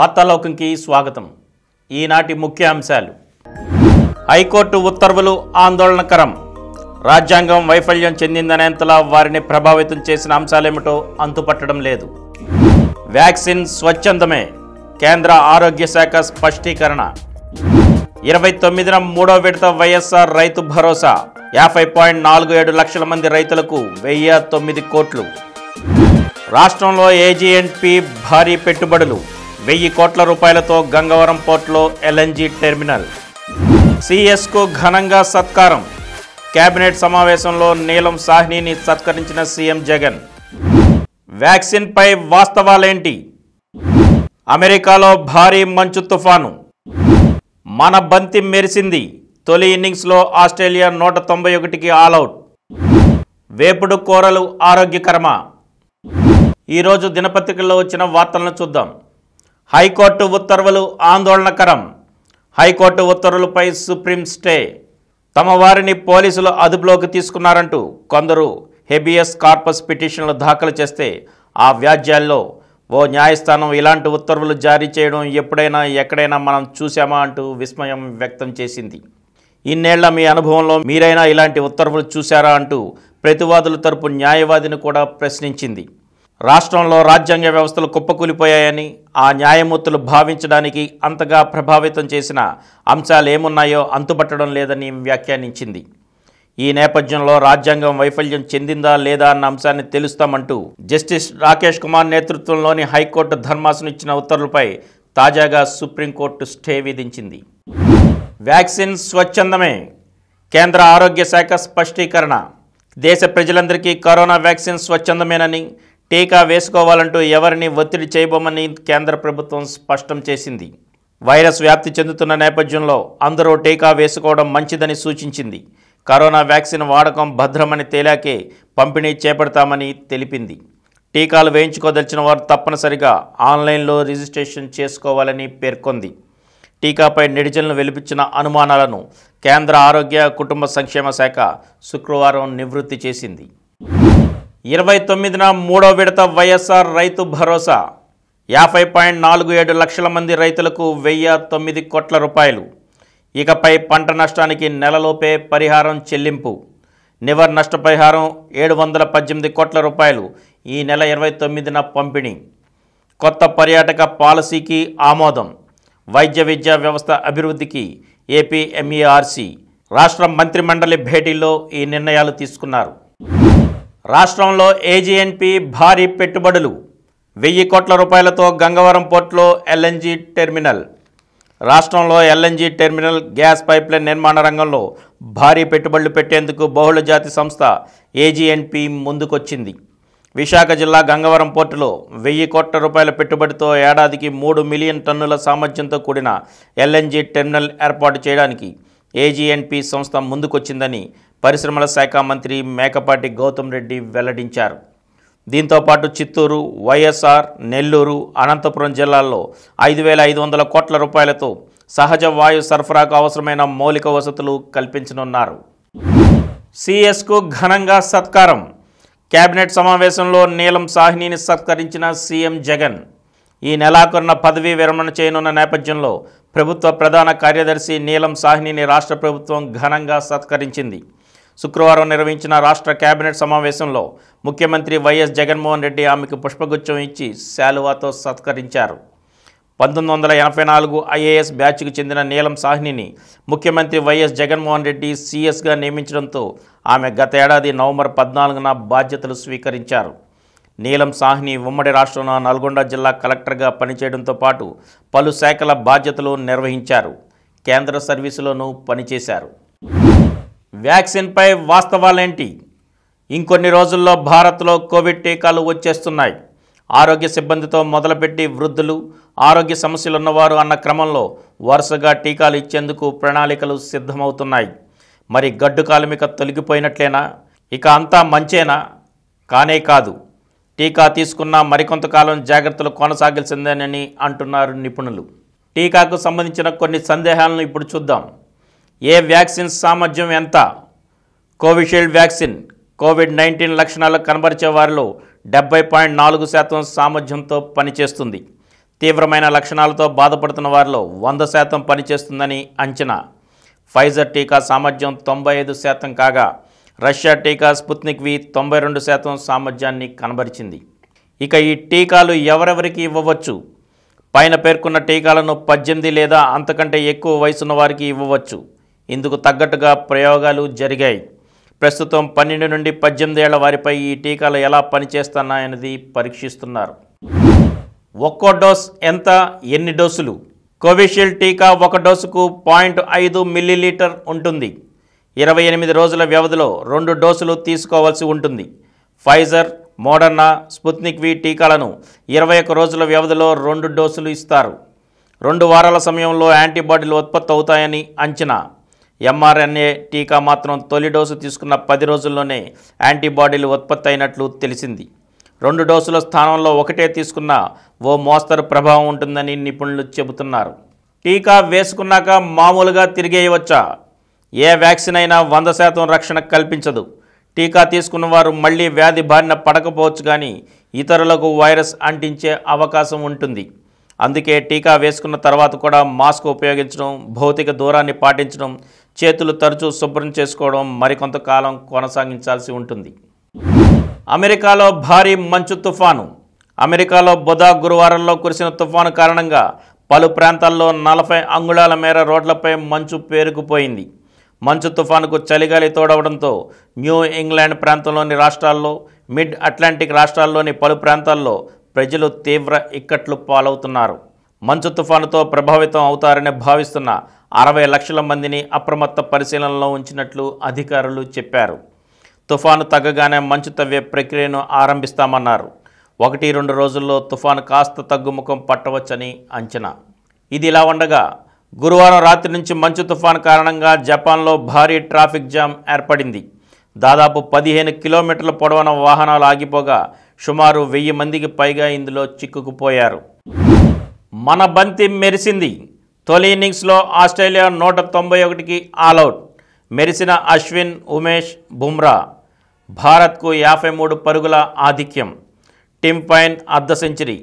వార్తాలోకంకి స్వాగతం ఈనాటి ముఖ్య అంశాలు హైకోర్టు ఉత్తర్వులు ఆందోళనకరం రాజ్యాంగం వైఫల్యం చెందిందనేంతలా వారిని ప్రభావితం చేసిన అంశాలేమిటో అంతుపట్టడం లేదు వ్యాక్సిన్ స్వచ్ఛందమే కేంద్ర ఆరోగ్య శాఖ స్పష్టీకరణ ఇరవై తొమ్మిదిన మూడో విడత వైఎస్ఆర్ రైతు భరోసా యాభై పాయింట్ నాలుగు ఏడు లక్షల మంది రైతులకు వెయ్యి తొమ్మిది కోట్లు రాష్ట్రంలో ఏజీఎన్పి భారీ పెట్టుబడులు వెయ్యి కోట్ల రూపాయలతో గంగవరం పోర్టులో ఎల్ఎన్జీ టెర్మినల్ సిఎస్కు ఘనంగా సత్కారం కేబినెట్ సమావేశంలో నీలం సాహ్నిని సత్కరించిన సీఎం జగన్ వ్యాక్సిన్పై వాస్తవాలేంటి అమెరికాలో భారీ మంచు తుఫాను మన బంతి మెరిసింది తొలి ఇన్నింగ్స్లో ఆస్ట్రేలియా నూట తొంభై ఒకటికి ఆలౌట్ వేపుడు కూరలు ఆరోగ్యకరమా ఈరోజు దినపత్రికల్లో వచ్చిన వార్తలను చూద్దాం హైకోర్టు ఉత్తర్వులు ఆందోళనకరం హైకోర్టు ఉత్తర్వులపై సుప్రీం స్టే తమ వారిని పోలీసులు అదుపులోకి తీసుకున్నారంటూ కొందరు హెబియస్ కార్పస్ పిటిషన్లు దాఖలు చేస్తే ఆ వ్యాజ్యాల్లో ఓ న్యాయస్థానం ఇలాంటి ఉత్తర్వులు జారీ చేయడం ఎప్పుడైనా ఎక్కడైనా మనం చూసామా అంటూ విస్మయం వ్యక్తం చేసింది ఇన్నేళ్ల మీ అనుభవంలో మీరైనా ఇలాంటి ఉత్తర్వులు చూశారా అంటూ ప్రతివాదుల తరపు న్యాయవాదిని కూడా ప్రశ్నించింది రాష్ట్రంలో రాజ్యాంగ వ్యవస్థలు కుప్పకూలిపోయాయని ఆ న్యాయమూర్తులు భావించడానికి అంతగా ప్రభావితం చేసిన అంశాలు ఏమున్నాయో అంతుపట్టడం లేదని వ్యాఖ్యానించింది ఈ నేపథ్యంలో రాజ్యాంగం వైఫల్యం చెందిందా లేదా అన్న అంశాన్ని తెలుస్తామంటూ జస్టిస్ రాకేష్ కుమార్ నేతృత్వంలోని హైకోర్టు ధర్మాసనం ఇచ్చిన ఉత్తర్వులపై తాజాగా సుప్రీంకోర్టు స్టే విధించింది వ్యాక్సిన్ స్వచ్ఛందమే కేంద్ర ఆరోగ్య శాఖ స్పష్టీకరణ దేశ ప్రజలందరికీ కరోనా వ్యాక్సిన్ స్వచ్ఛందమేనని టీకా వేసుకోవాలంటూ ఎవరిని ఒత్తిడి చేయబోమని కేంద్ర ప్రభుత్వం స్పష్టం చేసింది వైరస్ వ్యాప్తి చెందుతున్న నేపథ్యంలో అందరూ టీకా వేసుకోవడం మంచిదని సూచించింది కరోనా వ్యాక్సిన్ వాడకం భద్రమని తేలాకే పంపిణీ చేపడతామని తెలిపింది టీకాలు వేయించుకోదలిచిన వారు తప్పనిసరిగా ఆన్లైన్లో రిజిస్ట్రేషన్ చేసుకోవాలని పేర్కొంది టీకాపై నిడిజలను వెలిపించిన అనుమానాలను కేంద్ర ఆరోగ్య కుటుంబ సంక్షేమ శాఖ శుక్రవారం నివృత్తి చేసింది ఇరవై తొమ్మిదిన మూడో విడత వైఎస్ఆర్ రైతు భరోసా యాభై పాయింట్ నాలుగు ఏడు లక్షల మంది రైతులకు వెయ్యి తొమ్మిది కోట్ల రూపాయలు ఇకపై పంట నష్టానికి నెలలోపే పరిహారం చెల్లింపు నివర్ నష్టపరిహారం ఏడు వందల పద్దెనిమిది కోట్ల రూపాయలు ఈ నెల ఇరవై తొమ్మిదిన పంపిణీ కొత్త పర్యాటక పాలసీకి ఆమోదం వైద్య విద్యా వ్యవస్థ అభివృద్ధికి ఏపీ ఎంఈఆర్సీ రాష్ట్ర మంత్రిమండలి భేటీలో ఈ నిర్ణయాలు తీసుకున్నారు రాష్ట్రంలో ఏజీఎన్పీ భారీ పెట్టుబడులు వెయ్యి కోట్ల రూపాయలతో గంగవరం పోర్టులో ఎల్ఎన్జీ టెర్మినల్ రాష్ట్రంలో ఎల్ఎన్జీ టెర్మినల్ గ్యాస్ పైప్లైన్ నిర్మాణ రంగంలో భారీ పెట్టుబడులు పెట్టేందుకు బహుళజాతి సంస్థ ఏజీఎన్పీ ముందుకొచ్చింది విశాఖ జిల్లా గంగవరం పోర్టులో వెయ్యి కోట్ల రూపాయల పెట్టుబడితో ఏడాదికి మూడు మిలియన్ టన్నుల సామర్థ్యంతో కూడిన ఎల్ఎన్జీ టెర్మినల్ ఏర్పాటు చేయడానికి ఏజీఎన్పీ సంస్థ ముందుకొచ్చిందని పరిశ్రమల శాఖ మంత్రి మేకపాటి గౌతమ్ రెడ్డి వెల్లడించారు దీంతో పాటు చిత్తూరు వైఎస్ఆర్ నెల్లూరు అనంతపురం జిల్లాల్లో ఐదు వేల ఐదు వందల కోట్ల రూపాయలతో సహజ వాయు సరఫరాకు అవసరమైన మౌలిక వసతులు కల్పించనున్నారు సిఎస్కు ఘనంగా సత్కారం కేబినెట్ సమావేశంలో నీలం సాహ్నిని సత్కరించిన సీఎం జగన్ ఈ నెలాఖరున పదవీ విరమణ చేయనున్న నేపథ్యంలో ప్రభుత్వ ప్రధాన కార్యదర్శి నీలం సాహ్నిని రాష్ట్ర ప్రభుత్వం ఘనంగా సత్కరించింది శుక్రవారం నిర్వహించిన రాష్ట్ర కేబినెట్ సమావేశంలో ముఖ్యమంత్రి వైఎస్ జగన్మోహన్ రెడ్డి ఆమెకు పుష్పగుచ్చం ఇచ్చి శాలువాతో సత్కరించారు పంతొమ్మిది వందల ఎనభై నాలుగు ఐఏఎస్ బ్యాచ్కు చెందిన నీలం సాహ్నిని ముఖ్యమంత్రి వైఎస్ జగన్మోహన్ రెడ్డి సీఎస్గా నియమించడంతో ఆమె గత ఏడాది నవంబర్ పద్నాలుగున బాధ్యతలు స్వీకరించారు నీలం సాహ్ని ఉమ్మడి రాష్ట్రంలో నల్గొండ జిల్లా కలెక్టర్గా పనిచేయడంతో పాటు పలు శాఖల బాధ్యతలు నిర్వహించారు కేంద్ర సర్వీసులోనూ పనిచేశారు వ్యాక్సిన్పై వాస్తవాలేంటి ఇంకొన్ని రోజుల్లో భారత్లో కోవిడ్ టీకాలు వచ్చేస్తున్నాయి ఆరోగ్య సిబ్బందితో మొదలుపెట్టి వృద్ధులు ఆరోగ్య సమస్యలు ఉన్నవారు అన్న క్రమంలో వరుసగా టీకాలు ఇచ్చేందుకు ప్రణాళికలు సిద్ధమవుతున్నాయి మరి గడ్డు కాలుమిక తొలగిపోయినట్లేనా ఇక అంతా మంచేనా కానే కాదు టీకా తీసుకున్న మరికొంతకాలం జాగ్రత్తలు కొనసాగాల్సిందేనని అంటున్నారు నిపుణులు టీకాకు సంబంధించిన కొన్ని సందేహాలను ఇప్పుడు చూద్దాం ఏ వ్యాక్సిన్ సామర్థ్యం ఎంత కోవిషీల్డ్ వ్యాక్సిన్ కోవిడ్ నైన్టీన్ లక్షణాలు కనబరిచే వారిలో డెబ్బై పాయింట్ నాలుగు శాతం సామర్థ్యంతో పనిచేస్తుంది తీవ్రమైన లక్షణాలతో బాధపడుతున్న వారిలో వంద శాతం పనిచేస్తుందని అంచనా ఫైజర్ టీకా సామర్థ్యం తొంభై ఐదు శాతం కాగా రష్యా టీకా స్పుత్నిక్ వి తొంభై రెండు శాతం సామర్థ్యాన్ని కనబరిచింది ఇక ఈ టీకాలు ఎవరెవరికి ఇవ్వవచ్చు పైన పేర్కొన్న టీకాలను పద్దెనిమిది లేదా అంతకంటే ఎక్కువ వయసున్న వారికి ఇవ్వవచ్చు ఇందుకు తగ్గట్టుగా ప్రయోగాలు జరిగాయి ప్రస్తుతం పన్నెండు నుండి పద్దెనిమిది ఏళ్ల వారిపై ఈ టీకాలు ఎలా పనిచేస్తున్నాయన్నది పరీక్షిస్తున్నారు ఒక్కో డోస్ ఎంత ఎన్ని డోసులు కోవిషీల్డ్ టీకా ఒక డోసుకు పాయింట్ ఐదు మిల్లీలీటర్ ఉంటుంది ఇరవై ఎనిమిది రోజుల వ్యవధిలో రెండు డోసులు తీసుకోవాల్సి ఉంటుంది ఫైజర్ మోడర్నా స్పుత్నిక్ వి టీకాలను ఇరవై ఒక్క రోజుల వ్యవధిలో రెండు డోసులు ఇస్తారు రెండు వారాల సమయంలో యాంటీబాడీలు ఉత్పత్తి అవుతాయని అంచనా ఎంఆర్ఎన్ఏ టీకా మాత్రం తొలి డోసు తీసుకున్న పది రోజుల్లోనే యాంటీబాడీలు ఉత్పత్తి అయినట్లు తెలిసింది రెండు డోసుల స్థానంలో ఒకటే తీసుకున్న ఓ మోస్తరు ప్రభావం ఉంటుందని నిపుణులు చెబుతున్నారు టీకా వేసుకున్నాక మామూలుగా తిరిగేయవచ్చా ఏ వ్యాక్సిన్ అయినా వంద శాతం రక్షణ కల్పించదు టీకా తీసుకున్న వారు మళ్ళీ వ్యాధి బారిన పడకపోవచ్చు కానీ ఇతరులకు వైరస్ అంటించే అవకాశం ఉంటుంది అందుకే టీకా వేసుకున్న తర్వాత కూడా మాస్క్ ఉపయోగించడం భౌతిక దూరాన్ని పాటించడం చేతులు తరచూ శుభ్రం చేసుకోవడం మరికొంతకాలం కొనసాగించాల్సి ఉంటుంది అమెరికాలో భారీ మంచు తుఫాను అమెరికాలో బుధ గురువారంలో కురిసిన తుఫాను కారణంగా పలు ప్రాంతాల్లో నలభై అంగుళాల మేర రోడ్లపై మంచు పేరుకుపోయింది మంచు తుఫానుకు చలిగాలి తోడవడంతో న్యూ ఇంగ్లాండ్ ప్రాంతంలోని రాష్ట్రాల్లో మిడ్ అట్లాంటిక్ రాష్ట్రాల్లోని పలు ప్రాంతాల్లో ప్రజలు తీవ్ర ఇక్కట్లు పాలవుతున్నారు మంచు తుఫానుతో ప్రభావితం అవుతారని భావిస్తున్న అరవై లక్షల మందిని అప్రమత్త పరిశీలనలో ఉంచినట్లు అధికారులు చెప్పారు తుఫాను తగ్గగానే మంచు తవ్వే ప్రక్రియను ఆరంభిస్తామన్నారు ఒకటి రెండు రోజుల్లో తుఫాను కాస్త తగ్గుముఖం పట్టవచ్చని అంచనా ఇది ఇలా ఉండగా గురువారం రాత్రి నుంచి మంచు తుఫాను కారణంగా జపాన్లో భారీ ట్రాఫిక్ జామ్ ఏర్పడింది దాదాపు పదిహేను కిలోమీటర్ల పొడవున వాహనాలు ఆగిపోగా సుమారు వెయ్యి మందికి పైగా ఇందులో చిక్కుకుపోయారు మన బంతి మెరిసింది తొలి ఇన్నింగ్స్లో ఆస్ట్రేలియా నూట తొంభై ఒకటికి ఆలౌట్ మెరిసిన అశ్విన్ ఉమేష్ బుమ్రా భారత్కు యాభై మూడు పరుగుల ఆధిక్యం టిమ్ పైన్ అర్ధ సెంచరీ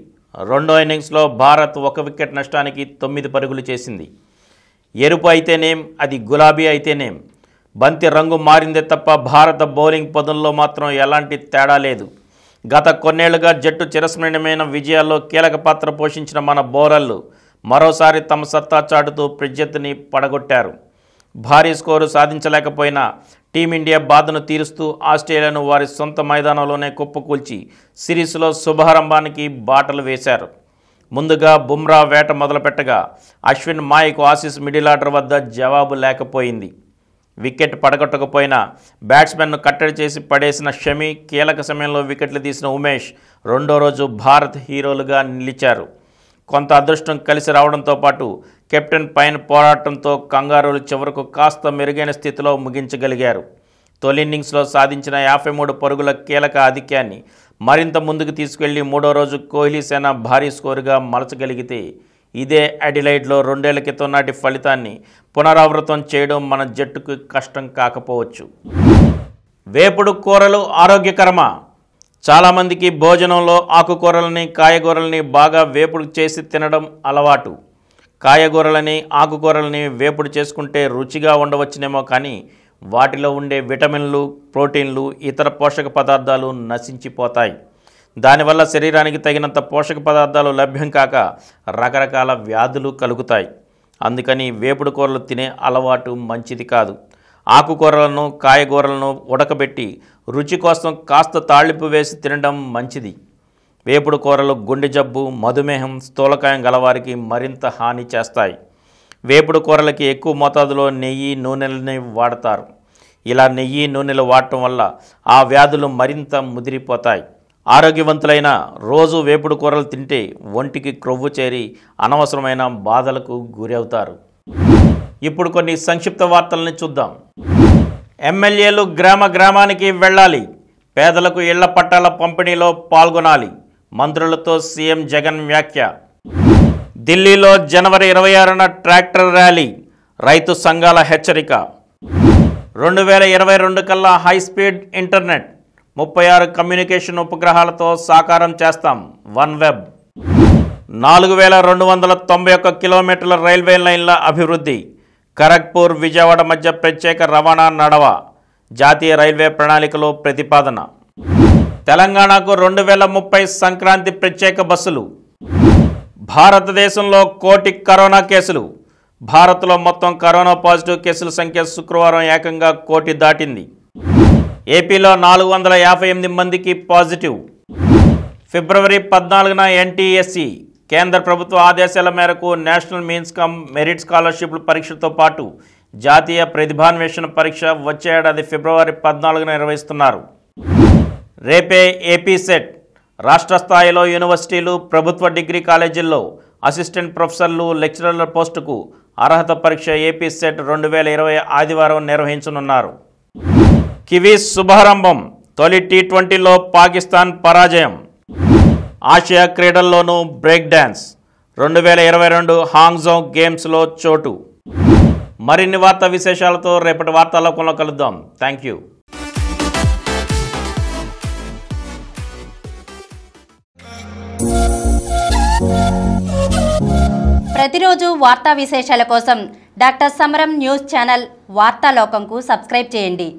రెండో ఇన్నింగ్స్లో భారత్ ఒక వికెట్ నష్టానికి తొమ్మిది పరుగులు చేసింది ఎరుపు అయితేనేం అది గులాబీ అయితేనేం బంతి రంగు మారిందే తప్ప భారత బౌలింగ్ పదుల్లో మాత్రం ఎలాంటి తేడా లేదు గత కొన్నేళ్లుగా జట్టు చిరస్మరణమైన విజయాల్లో కీలక పాత్ర పోషించిన మన బౌలర్లు మరోసారి తమ సత్తా చాటుతూ ప్రజ్యత్ని పడగొట్టారు భారీ స్కోరు సాధించలేకపోయినా టీమిండియా బాధను తీరుస్తూ ఆస్ట్రేలియాను వారి సొంత మైదానంలోనే కుప్పకూల్చి సిరీస్లో శుభారంభానికి బాటలు వేశారు ముందుగా బుమ్రా వేట మొదలుపెట్టగా అశ్విన్ మాయకు ఆసీస్ మిడిల్ ఆర్డర్ వద్ద జవాబు లేకపోయింది వికెట్ పడగొట్టకపోయినా బ్యాట్స్మెన్ను కట్టడి చేసి పడేసిన షమి కీలక సమయంలో వికెట్లు తీసిన ఉమేష్ రెండో రోజు భారత్ హీరోలుగా నిలిచారు కొంత అదృష్టం కలిసి రావడంతో పాటు కెప్టెన్ పైన పోరాటంతో కంగారులు చివరకు కాస్త మెరుగైన స్థితిలో ముగించగలిగారు తొలి ఇన్నింగ్స్లో సాధించిన యాభై మూడు పరుగుల కీలక ఆధిక్యాన్ని మరింత ముందుకు తీసుకెళ్లి మూడో రోజు కోహ్లీ సేన భారీ స్కోరుగా మలచగలిగితే ఇదే అడిలైడ్లో రెండేళ్ల క్రితం నాటి ఫలితాన్ని పునరావృతం చేయడం మన జట్టుకు కష్టం కాకపోవచ్చు వేపుడు కూరలు ఆరోగ్యకరమా చాలామందికి భోజనంలో ఆకుకూరలని కాయగూరలని బాగా వేపుడు చేసి తినడం అలవాటు కాయగూరలని ఆకుకూరలని వేపుడు చేసుకుంటే రుచిగా ఉండవచ్చునేమో కానీ వాటిలో ఉండే విటమిన్లు ప్రోటీన్లు ఇతర పోషక పదార్థాలు నశించిపోతాయి దానివల్ల శరీరానికి తగినంత పోషక పదార్థాలు లభ్యం కాక రకరకాల వ్యాధులు కలుగుతాయి అందుకని వేపుడు కూరలు తినే అలవాటు మంచిది కాదు ఆకుకూరలను కాయగూరలను ఉడకబెట్టి రుచి కోసం కాస్త తాళింపు వేసి తినడం మంచిది వేపుడు కూరలు గుండె జబ్బు మధుమేహం స్థూలకాయం గలవారికి మరింత హాని చేస్తాయి వేపుడు కూరలకి ఎక్కువ మోతాదులో నెయ్యి నూనెలని వాడతారు ఇలా నెయ్యి నూనెలు వాడటం వల్ల ఆ వ్యాధులు మరింత ముదిరిపోతాయి ఆరోగ్యవంతులైన రోజు వేపుడు కూరలు తింటే ఒంటికి క్రొవ్వు చేరి అనవసరమైన బాధలకు గురవుతారు ఇప్పుడు కొన్ని సంక్షిప్త వార్తలను చూద్దాం ఎమ్మెల్యేలు గ్రామ గ్రామానికి వెళ్ళాలి పేదలకు ఇళ్ల పట్టాల పంపిణీలో పాల్గొనాలి మంత్రులతో సీఎం జగన్ వ్యాఖ్య ఢిల్లీలో జనవరి ఇరవై ఆరున ట్రాక్టర్ ర్యాలీ రైతు సంఘాల హెచ్చరిక రెండు వేల ఇరవై రెండు కల్లా హైస్పీడ్ ఇంటర్నెట్ ముప్పై ఆరు కమ్యూనికేషన్ ఉపగ్రహాలతో సాకారం చేస్తాం వన్ వెబ్ నాలుగు వేల రెండు వందల తొంభై ఒక్క కిలోమీటర్ల రైల్వే లైన్ల అభివృద్ధి ఖరగ్పూర్ విజయవాడ మధ్య ప్రత్యేక రవాణా నడవ జాతీయ రైల్వే ప్రణాళికలో ప్రతిపాదన తెలంగాణకు రెండు వేల ముప్పై సంక్రాంతి ప్రత్యేక బస్సులు భారతదేశంలో కోటి కరోనా కేసులు భారత్లో మొత్తం కరోనా పాజిటివ్ కేసుల సంఖ్య శుక్రవారం ఏకంగా కోటి దాటింది ఏపీలో నాలుగు వందల యాభై ఎనిమిది మందికి పాజిటివ్ ఫిబ్రవరి పద్నాలుగున ఎన్టీఎస్సి కేంద్ర ప్రభుత్వ ఆదేశాల మేరకు నేషనల్ మీన్స్ కమ్ మెరిట్ స్కాలర్షిప్లు పరీక్షతో పాటు జాతీయ ప్రతిభాన్వేషణ పరీక్ష వచ్చే ఏడాది ఫిబ్రవరి పద్నాలుగున నిర్వహిస్తున్నారు రేపే ఏపీ సెట్ రాష్ట్ర స్థాయిలో యూనివర్సిటీలు ప్రభుత్వ డిగ్రీ కాలేజీల్లో అసిస్టెంట్ ప్రొఫెసర్లు లెక్చరర్ల పోస్టుకు అర్హత పరీక్ష ఏపీ సెట్ రెండు వేల ఇరవై ఆదివారం నిర్వహించనున్నారు కివీస్ శుభారంభం తొలి టీ ట్వంటీలో పాకిస్తాన్ పరాజయం ఆసియా క్రీడల్లోనూ బ్రేక్ డ్యాన్స్ రెండు వేల ఇరవై రెండు హాంగ్జోంగ్ గేమ్స్లో చోటు మరిన్ని వార్తా విశేషాలతో రేపటి వార్తాలోకంలో కలుద్దాం థ్యాంక్ యూ ప్రతిరోజు వార్తా విశేషాల కోసం డాక్టర్ సమరం న్యూస్ ఛానల్ వార్తాలోకంకు సబ్స్క్రైబ్ చేయండి